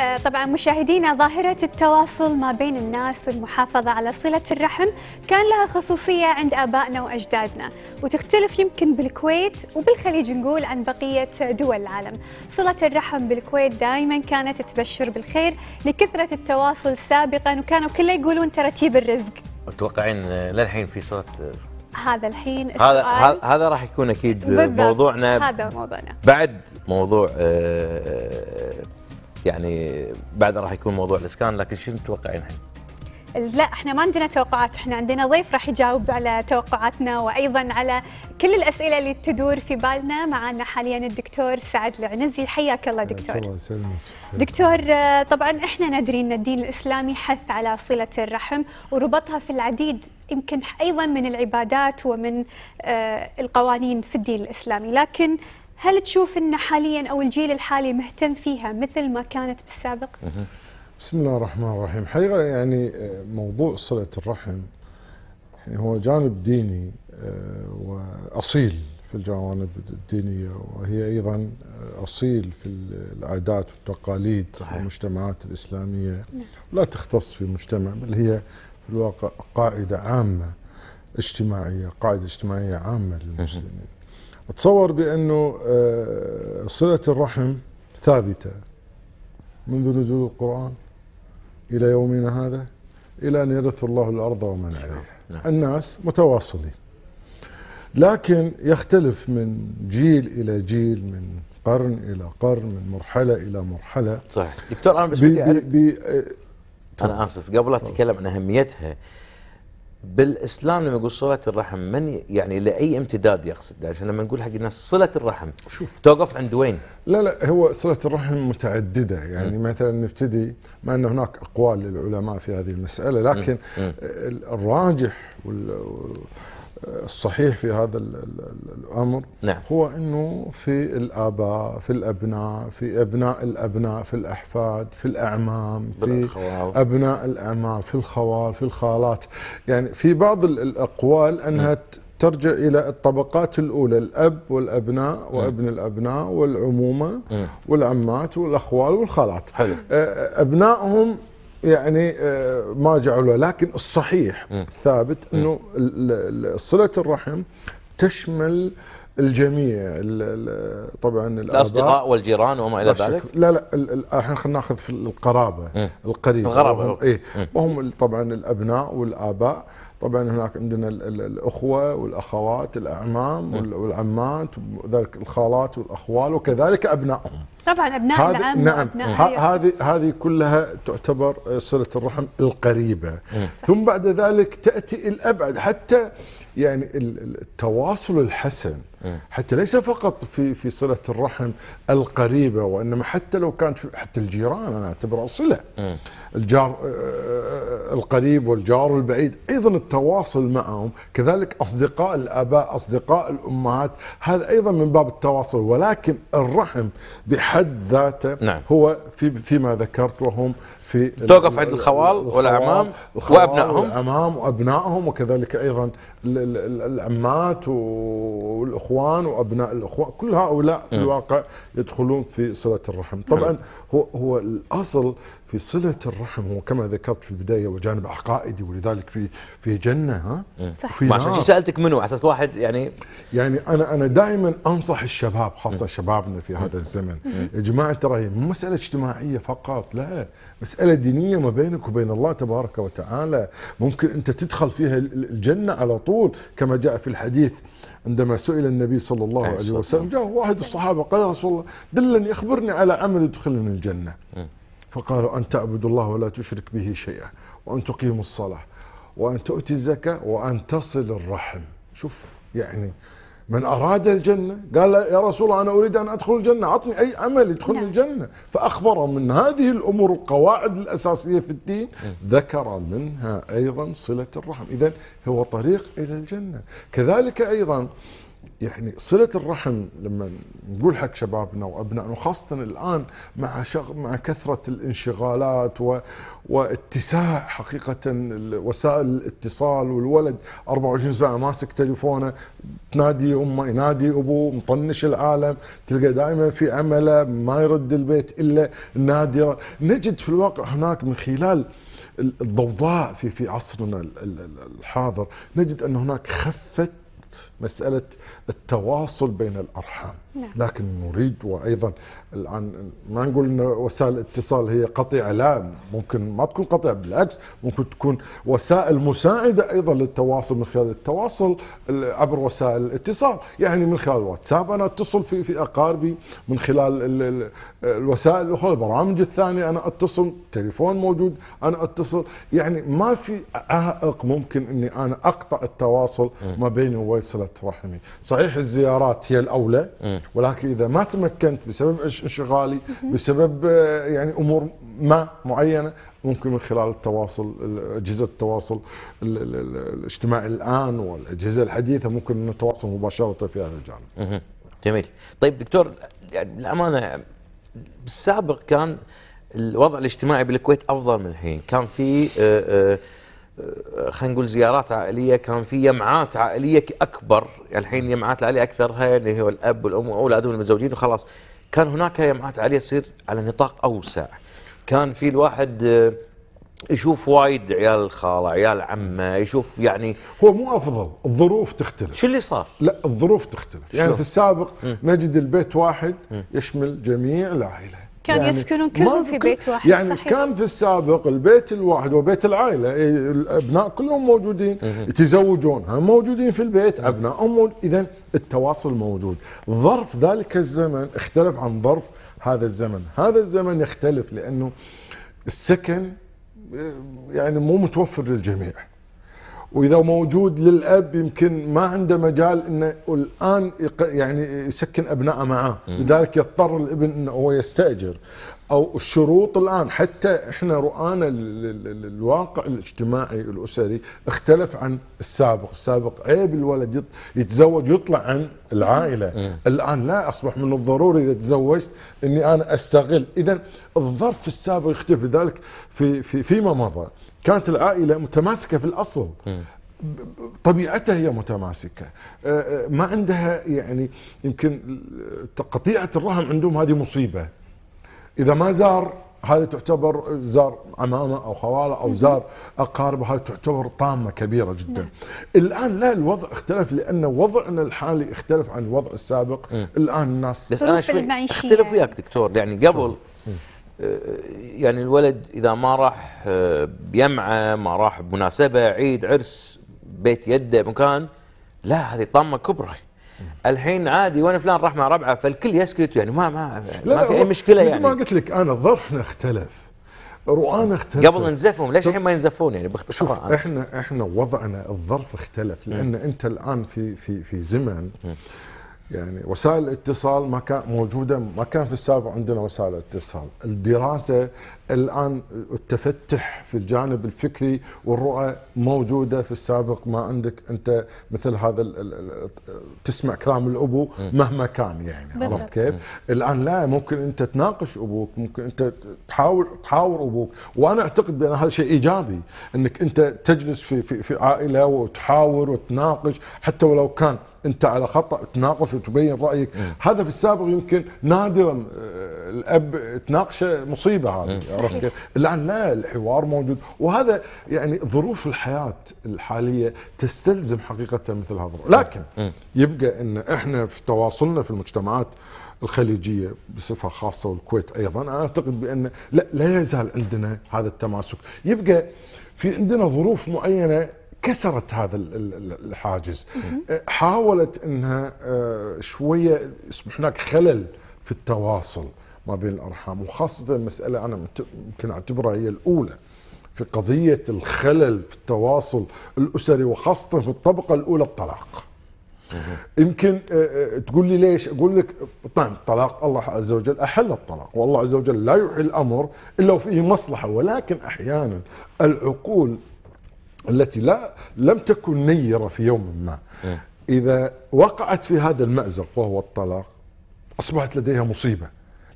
آه، طبعا مشاهدينا ظاهرة التواصل ما بين الناس والمحافظة على صلة الرحم كان لها خصوصية عند آبائنا وأجدادنا وتختلف يمكن بالكويت وبالخليج نقول عن بقية دول العالم صلة الرحم بالكويت دائما كانت تبشر بالخير لكثرة التواصل سابقا وكانوا كله يقولون ترتيب الرزق متوقعين آه، للحين في صلة آه، هذا الحين السؤال هذا راح يكون اكيد موضوعنا هذا موضوعنا بعد موضوع آه يعني بعد راح يكون موضوع الاسكان لكن شو تتوقعين الحين؟ لا احنا ما عندنا توقعات احنا عندنا ضيف راح يجاوب على توقعاتنا وايضا على كل الاسئله اللي تدور في بالنا معنا حاليا الدكتور سعد العنزي حياك الله دكتور الله يسلمك دكتور طبعا احنا ندري ان الدين الاسلامي حث على صله الرحم وربطها في العديد يمكن ايضا من العبادات ومن آه، القوانين في الدين الاسلامي لكن هل تشوف أن حاليا أو الجيل الحالي مهتم فيها مثل ما كانت بالسابق؟ بسم الله الرحمن الرحيم حقيقة يعني آه، موضوع صلة الرحم يعني هو جانب ديني آه، وأصيل في الجوانب الدينية وهي أيضا آه، أصيل في العادات والتقاليد صحيح. في المجتمعات الإسلامية نعم. لا تختص في مجتمع بل هي في الواقع قاعدة عامة اجتماعية قاعدة اجتماعية عامة للمسلمين اتصور بانه آه، صله الرحم ثابته منذ نزول القران الى يومنا هذا الى ان يرث الله الارض ومن نعم، عليها نعم. الناس متواصلين لكن يختلف من جيل الى جيل من قرن الى قرن من مرحله الى مرحله صحيح دكتور انا بس بدي آه، انا اسف قبل اتكلم عن اهميتها بالاسلام لما يقول صله الرحم من يعني لاي امتداد يقصد عشان لما نقول حق الناس صله الرحم شوف توقف عند وين؟ لا لا هو صله الرحم متعدده يعني م. مثلا نبتدي مع ان هناك اقوال للعلماء في هذه المساله لكن م. م. الراجح وال الصحيح في هذا الامر نعم. هو انه في الاباء في الابناء في ابناء الابناء في الاحفاد في الاعمام في ابناء الاعمام في الخوال في الخالات يعني في بعض الاقوال انها نعم. ترجع الى الطبقات الاولى الاب والابناء نعم. وابن الابناء والعمومه نعم. والعمات والاخوال والخالات حلو. ابنائهم يعني آه، ما جعلوه لكن الصحيح الثابت انه صله الرحم تشمل الجميع ال ال طبعا الاصدقاء والجيران وما الى ذلك لا لا الحين خلينا ناخذ في القرابه القريب القرابه اي وهم طبعا الابناء والاباء طبعا هناك عندنا الاخوه والاخوات الاعمام والعمات وذلك الخالات والاخوال وكذلك ابنائهم طبعا ابناء العم نعم هذه هذه كلها تعتبر صله الرحم القريبه ثم بعد ذلك تاتي الابعد حتى يعني التواصل الحسن إيه. حتى ليس فقط في في صله الرحم القريبه وانما حتى لو كانت حتى الجيران انا اعتبرها صله إيه. الجار آه، آه، القريب والجار البعيد ايضا التواصل معهم كذلك اصدقاء الاباء اصدقاء الامهات هذا ايضا من باب التواصل ولكن الرحم بحد ذاته نعم. هو في فيما ذكرت وهم في توقف عند الخوال والاعمام وابنائهم الامام وابنائهم وكذلك ايضا العمات والاخوان وابناء الاخوان كل هؤلاء في الواقع يدخلون في صله الرحم طبعا هو هو الاصل في صله الرحم هو كما ذكرت في البدايه وجانب عقائدي ولذلك في في جنه ها صح عشان سالتك منو على اساس واحد يعني يعني انا انا دائما انصح الشباب خاصه شبابنا في هذا الزمن يا جماعه ترى مساله اجتماعيه فقط لا مسألة مسألة دينية ما بينك وبين الله تبارك وتعالى ممكن أنت تدخل فيها الجنة على طول كما جاء في الحديث عندما سئل النبي صلى الله عليه وسلم جاء واحد الصحابة قال يا رسول الله دلني أخبرني على عمل يدخلني الجنة فقالوا أن تعبد الله ولا تشرك به شيئا وأن تقيم الصلاة وأن تؤتي الزكاة وأن تصل الرحم شوف يعني من أراد الجنة قال يا رسول الله أنا أريد أن أدخل الجنة اعطني أي عمل يدخل نعم. الجنة فأخبر من هذه الأمور القواعد الأساسية في الدين نعم. ذكر منها أيضا صلة الرحم إذا هو طريق إلى الجنة كذلك أيضا يعني صلة الرحم لما نقول حق شبابنا وأبنائنا وخاصة الآن مع شغ... مع كثرة الانشغالات و... واتساع حقيقة وسائل الاتصال والولد 24 ساعة ماسك تليفونه تنادي أمه ينادي أبوه مطنش العالم تلقى دائما في عمله ما يرد البيت إلا نادرا نجد في الواقع هناك من خلال الضوضاء في في عصرنا الحاضر نجد أن هناك خفت مساله التواصل بين الارحام نعم. لكن نريد وايضا الان ما نقول ان وسائل الاتصال هي قطيعه لا ممكن ما تكون قطيعه بالعكس ممكن تكون وسائل مساعده ايضا للتواصل من خلال التواصل عبر وسائل الاتصال يعني من خلال الواتساب انا اتصل في في اقاربي من خلال الوسائل الاخرى البرامج الثانيه انا اتصل تليفون موجود انا اتصل يعني ما في عائق ممكن اني انا اقطع التواصل ما بيني صله رحمي صحيح الزيارات هي الاولى إيه. ولكن اذا ما تمكنت بسبب انشغالي بسبب آه، يعني امور ما معينه ممكن من خلال التواصل اجهزه التواصل الاجتماعي الان والاجهزه الحديثه ممكن نتواصل مباشره في هذا الجانب. جميل. طيب دكتور يعني الامانه بالسابق كان الوضع الاجتماعي بالكويت افضل من الحين، كان في آه، آه، آه، خلينا نقول زيارات عائليه كان في يمعات عائليه اكبر الحين يمعات العائليه اكثرها اللي هو الاب والام واولادهم المتزوجين وخلاص كان هناك يمعات عائليه تصير على نطاق اوسع كان في الواحد آه، يشوف وايد عيال خاله عيال عمه يشوف يعني هو مو افضل الظروف تختلف شو اللي صار لا الظروف تختلف يعني في السابق م. نجد البيت واحد م. يشمل جميع العائله كان يعني يسكنون كلهم في بيت واحد يعني صحيح. كان في السابق البيت الواحد وبيت العائله إيه، الابناء كلهم موجودين يتزوجون هم موجودين في البيت أبناء أم اذا التواصل موجود ظرف ذلك الزمن اختلف عن ظرف هذا الزمن هذا الزمن يختلف لانه السكن إيه، يعني مو متوفر للجميع واذا موجود للاب يمكن ما عنده مجال انه الان يعني يسكن ابنائه معاه لذلك يضطر الابن انه هو يستاجر او الشروط الان حتى احنا رؤانا الواقع الاجتماعي الاسري اختلف عن السابق، السابق عيب الولد يتزوج يطلع عن العائله، مم. الان لا اصبح من الضروري اذا تزوجت اني انا استغل، اذا الظرف السابق يختلف لذلك في في فيما مضى كانت العائله متماسكه في الاصل مم. طبيعتها هي متماسكة أه، أه، ما عندها يعني يمكن قطيعة الرحم عندهم هذه مصيبة اذا ما زار هذه تعتبر زار عمامه او خواله او زار اقاربه هذه تعتبر طامه كبيره جدا. نعم. الان لا الوضع اختلف لان وضعنا الحالي اختلف عن الوضع السابق، الان الناس بس انا شوي اختلف وياك دكتور يعني قبل آه، يعني الولد اذا ما راح آه، بيمعه ما راح بمناسبه عيد عرس بيت يده مكان لا هذه طامه كبرى. الحين عادي وانا فلان راح مع ربعه فالكل يسكت يعني ما ما, ما في اي مشكله يعني ما قلت لك انا ظرفنا اختلف رؤانا اختلفت قبل نزفهم ليش الحين ما ينزفون يعني باختصار شوف أنا. آه، آه. احنا احنا وضعنا الظرف اختلف لان م. انت الان في في في زمن يعني وسائل الاتصال ما كان موجوده ما كان في السابق عندنا وسائل اتصال الدراسه الان التفتح في الجانب الفكري والرؤى موجوده في السابق ما عندك انت مثل هذا الـ الـ تسمع كلام الابو مهما كان يعني عرفت كيف؟ الان لا ممكن انت تناقش ابوك ممكن انت تحاول تحاور ابوك وانا اعتقد بان هذا شيء ايجابي انك انت تجلس في في, في عائله وتحاور وتناقش حتى ولو كان انت على خطا تناقش وتبين رايك هذا في السابق يمكن نادرا آه، الاب تناقشه مصيبه هذه عرفت كيف؟ الان لا الحوار موجود وهذا يعني ظروف الحياه الحاليه تستلزم حقيقه مثل هذا لكن يبقى ان احنا في تواصلنا في المجتمعات الخليجيه بصفه خاصه والكويت ايضا انا اعتقد بان لا لا يزال عندنا هذا التماسك يبقى في عندنا ظروف معينه كسرت هذا الحاجز أه، حاولت انها أه، شويه يصبح هناك خلل في التواصل ما بين الأرحام وخاصة المسألة أنا يمكن أعتبرها هي الأولى في قضية الخلل في التواصل الأسري وخاصة في الطبقة الأولى الطلاق يمكن آه، آه، تقول لي ليش اقول لك طبعا الطلاق الله عز وجل احل الطلاق والله عز وجل لا يحل الامر الا وفيه مصلحه ولكن احيانا العقول التي لا لم تكن نيره في يوم ما اذا وقعت في هذا المازق وهو الطلاق اصبحت لديها مصيبه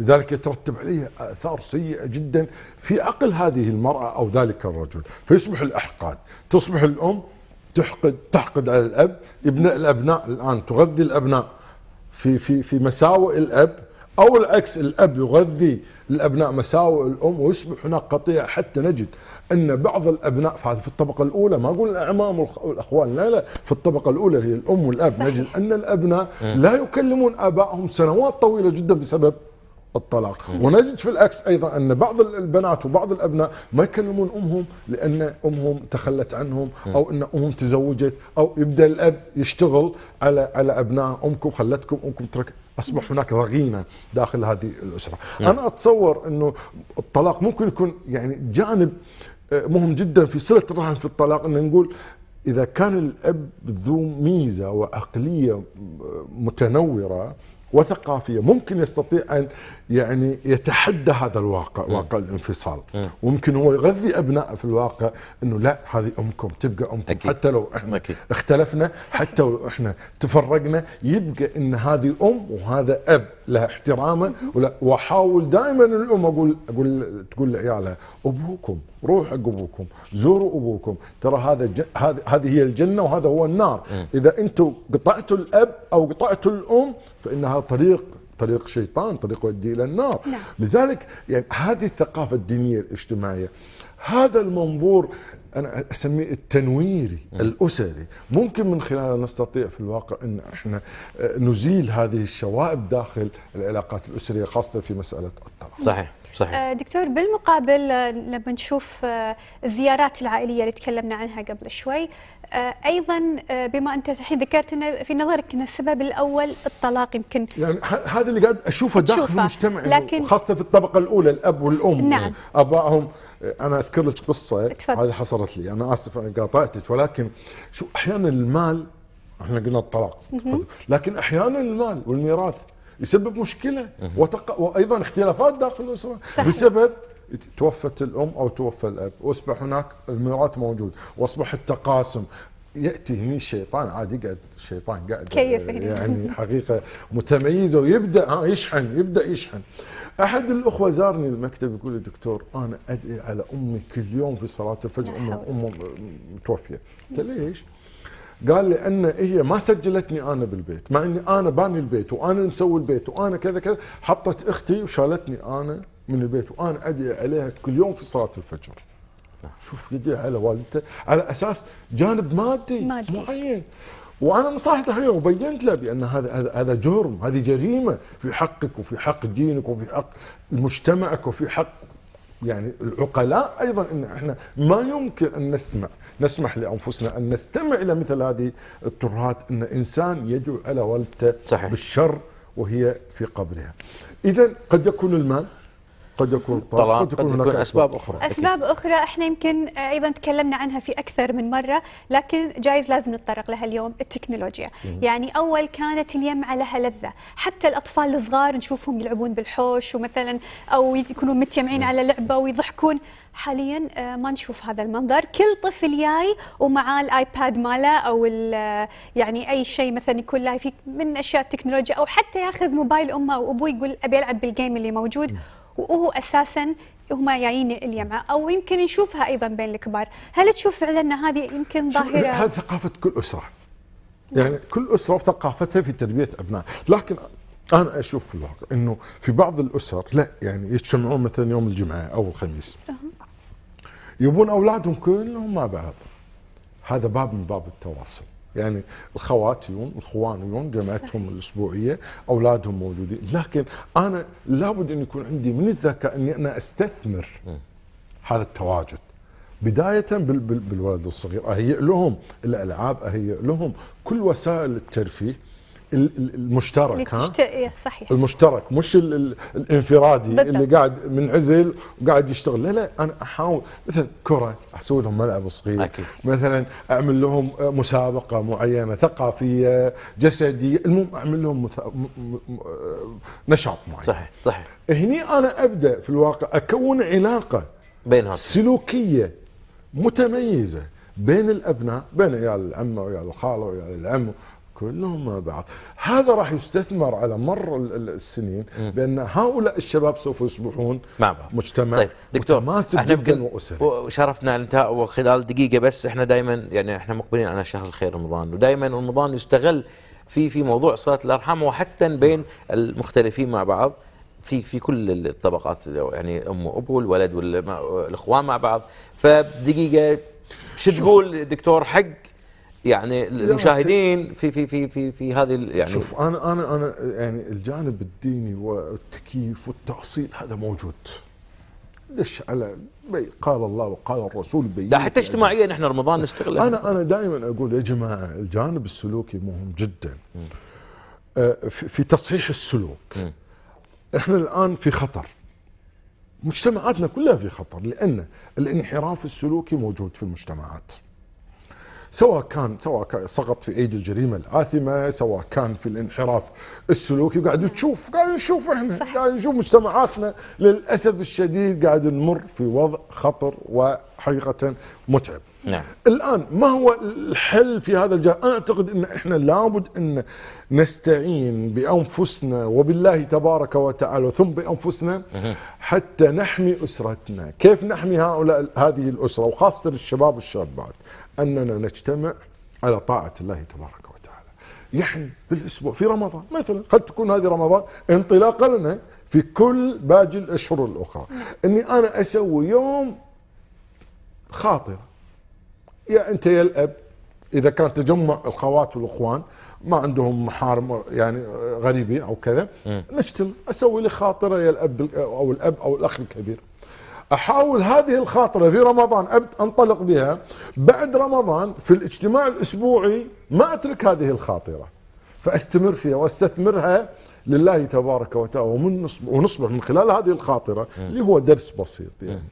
لذلك يترتب عليه آثار سيئة جدا في عقل هذه المرأة أو ذلك الرجل فيصبح الإحقاد تصبح الأم تحقد تحقد على الأب ابناء الأبناء الآن تغذي الأبناء في في في مساوئ الأب أو العكس الأب يغذي الأبناء مساوئ الأم ويصبح هناك قطيع حتى نجد أن بعض الأبناء في الطبقة الأولى ما أقول الأعمام والأخوان لا لا في الطبقة الأولى هي الأم والأب صحيح. نجد أن الأبناء لا يكلمون آبائهم سنوات طويلة جدا بسبب الطلاق ونجد في العكس أيضا أن بعض البنات وبعض الأبناء ما يكلمون أمهم لأن أمهم تخلت عنهم أو أن أمهم تزوجت أو يبدأ الأب يشتغل على على أبناء أمكم خلتكم أمكم ترك أصبح هناك ضغينة داخل هذه الأسرة نعم. أنا أتصور أنه الطلاق ممكن يكون يعني جانب آه، مهم جدا في صلة الرحم في الطلاق أن نقول إذا كان الأب ذو ميزة وعقلية آه، متنورة وثقافية ممكن يستطيع أن يعني يتحدى هذا الواقع م. واقع الانفصال م. وممكن هو يغذي أبنائه في الواقع أنه لا هذه أمكم تبقى أمكم أكيد. حتى لو إحنا أكيد. اختلفنا حتى لو إحنا تفرقنا يبقى أن هذه أم وهذا أب لها احتراما ولا واحاول دائما الام اقول اقول تقول لعيالها ابوكم روح حق ابوكم زوروا ابوكم ترى هذا هذه هذه هي الجنه وهذا هو النار اذا انتم قطعتوا الاب او قطعتوا الام فإنها هذا طريق طريق شيطان طريق يؤدي الى النار نعم. لذلك يعني هذه الثقافه الدينيه الاجتماعيه هذا المنظور انا اسميه التنويري م. نعم. الاسري ممكن من خلاله نستطيع في الواقع ان احنا آه، نزيل هذه الشوائب داخل العلاقات الاسريه خاصه في مساله الطلاق صحيح صحيح. آه، دكتور بالمقابل آه، لما نشوف آه، الزيارات العائليه اللي تكلمنا عنها قبل شوي ايضا بما انت الحين ذكرت انه في نظرك ان السبب الاول الطلاق يمكن يعني هذا اللي قاعد اشوفه داخل المجتمع لكن خاصه في الطبقه الاولى الاب والام نعم. ابائهم انا اذكر لك قصه هذه حصلت لي انا اسف قاطعتك ولكن شو احيانا المال احنا قلنا الطلاق لكن احيانا المال والميراث يسبب مشكله وتق... وايضا اختلافات داخل الاسره صحيح. بسبب توفت الام او توفى الاب واصبح هناك الميراث موجود واصبح التقاسم ياتي هنا الشيطان عادي قاعد الشيطان قاعد آه، يعني حقيقه متميزه ويبدا يشحن يبدا يشحن احد الاخوه زارني المكتب يقول لي دكتور انا ادعي على امي كل يوم في صلاه الفجر امي امه متوفيه قلت ليش؟ قال لان هي ما سجلتني انا بالبيت مع اني انا باني البيت وانا مسوي البيت وانا كذا كذا حطت اختي وشالتني انا من البيت وانا ادعي عليها كل يوم في صلاه الفجر نعم. شوف يدعي على والدته على اساس جانب مادي, مادي. معين وانا نصحته هي وبينت له بان هذا هذا جرم هذه جريمه في حقك وفي حق دينك وفي حق مجتمعك وفي حق يعني العقلاء ايضا ان احنا ما يمكن ان نسمع نسمح لانفسنا ان نستمع الى مثل هذه الترهات ان انسان يدعو على والدته بالشر وهي في قبرها. اذا قد يكون المال قد يكون طلاق قد يكون, قد يكون أسباب أخرى أسباب أكيد. أخرى إحنا يمكن آه، أيضا تكلمنا عنها في أكثر من مرة لكن جايز لازم نتطرق لها اليوم التكنولوجيا مم. يعني أول كانت اليمعة لها لذة حتى الأطفال الصغار نشوفهم يلعبون بالحوش ومثلا أو يكونوا متجمعين على لعبة ويضحكون حاليا آه، ما نشوف هذا المنظر كل طفل جاي ومعاه الايباد ماله او آه، يعني اي شيء مثلا يكون لايف من اشياء التكنولوجيا او حتى ياخذ موبايل امه وابوه يقول ابي العب بالجيم اللي موجود وهو اساسا هم جايين اليمعة او يمكن نشوفها ايضا بين الكبار، هل تشوف فعلا ان هذه يمكن ظاهره؟ هذه ثقافه كل اسره. يعني كل اسره وثقافتها في تربيه ابنائها، لكن انا اشوف في الواقع انه في بعض الاسر لا يعني يجتمعون مثلا يوم الجمعه او الخميس. يبون اولادهم كلهم مع بعض. هذا باب من باب التواصل. يعني الخواتيون الخوانيون جمعتهم الاسبوعيه اولادهم موجودين لكن انا لابد ان يكون عندي من الذكاء اني انا استثمر هذا التواجد بداية بالولد الصغير أهيئ لهم الألعاب أهيئ لهم كل وسائل الترفيه المشترك ها إيه، صحيح المشترك مش الانفرادي اللي قاعد منعزل وقاعد يشتغل لا لا انا احاول مثلا كره اسوي لهم ملعب صغير أكيد. مثلا اعمل لهم مسابقه معينه ثقافيه جسديه المهم اعمل لهم م... م... نشاط معين صحيح صحيح هني انا ابدا في الواقع اكون علاقه بينهم سلوكيه متميزه بين الابناء بين عيال العمه وعيال الخاله وعيال العم كلهم مع بعض هذا راح يستثمر على مر السنين بان هؤلاء الشباب سوف يصبحون مع بعض مجتمع طيب دكتور متماسك جدا واسري وشرفنا الانتهاء وخلال دقيقه بس احنا دائما يعني احنا مقبلين على شهر الخير رمضان ودائما رمضان يستغل في في موضوع صلاه الارحام وحتى بين المختلفين مع بعض في في كل الطبقات يعني ام وابو الولد والاخوان مع بعض فدقيقه شو تقول دكتور حق يعني المشاهدين في في في في في هذه يعني شوف انا انا انا يعني الجانب الديني والتكييف والتاصيل هذا موجود دش على قال الله وقال الرسول بي لا حتى اجتماعيا نحن رمضان نستغل انا انا دائما اقول يا جماعه الجانب السلوكي مهم جدا آه، في تصحيح السلوك احنا الان في خطر مجتمعاتنا كلها في خطر لان الانحراف السلوكي موجود في المجتمعات سواء كان سواء كان سقط في ايدي الجريمه العاثمه سواء كان في الانحراف السلوكي قاعد تشوف قاعد نشوف احنا قاعد نشوف مجتمعاتنا للاسف الشديد قاعد نمر في وضع خطر وحقيقه متعب نعم. الآن ما هو الحل في هذا الجانب أنا أعتقد أن إحنا لابد أن نستعين بأنفسنا وبالله تبارك وتعالى ثم بأنفسنا حتى نحمي أسرتنا كيف نحمي هؤلاء هذه الأسرة وخاصة الشباب والشابات أننا نجتمع على طاعة الله تبارك وتعالى يعني في الأسبوع في رمضان مثلا قد تكون هذه رمضان انطلاقا لنا في كل باقي الأشهر الأخرى أني أنا أسوي يوم خاطر يا انت يا الاب اذا كان تجمع الخوات والاخوان ما عندهم محارم يعني غريبين او كذا نشتم اسوي لي خاطره يا الاب او الاب او الاخ الكبير احاول هذه الخاطره في رمضان انطلق بها بعد رمضان في الاجتماع الاسبوعي ما اترك هذه الخاطره فاستمر فيها واستثمرها لله تبارك وتعالى ومن ونصبح من خلال هذه الخاطره اللي هو درس بسيط يعني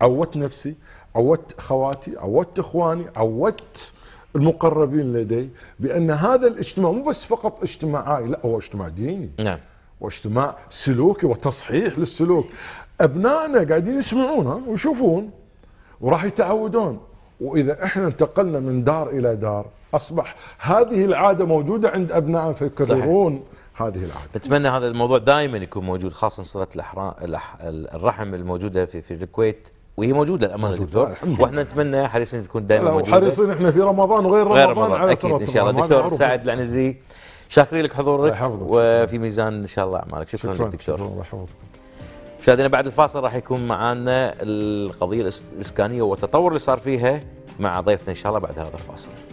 عودت نفسي عودت اخواتي عودت اخواني عودت المقربين لدي بان هذا الاجتماع مو بس فقط اجتماع عائلي لا هو اجتماع ديني نعم واجتماع سلوكي وتصحيح للسلوك ابنائنا قاعدين يسمعون ويشوفون وراح يتعودون واذا احنا انتقلنا من دار الى دار اصبح هذه العاده موجوده عند ابنائنا فيكررون هذه العاده. اتمنى هذا الموضوع دائما يكون موجود خاصه صله الرحم الموجوده في في الكويت وهي موجوده للامانه دكتور واحنا نتمنى حريصين تكون دائما موجوده وحريصين احنا في رمضان وغير رمضان, غير رمضان على اكيد ان شاء الله دكتور سعد العنزي شاكرين لك حضورك وفي ميزان ان شاء الله اعمالك شكرا, شكرا لك دكتور الله يحفظك مشاهدينا بعد الفاصل راح يكون معنا القضيه الاسكانيه والتطور اللي صار فيها مع ضيفنا ان شاء الله بعد هذا الفاصل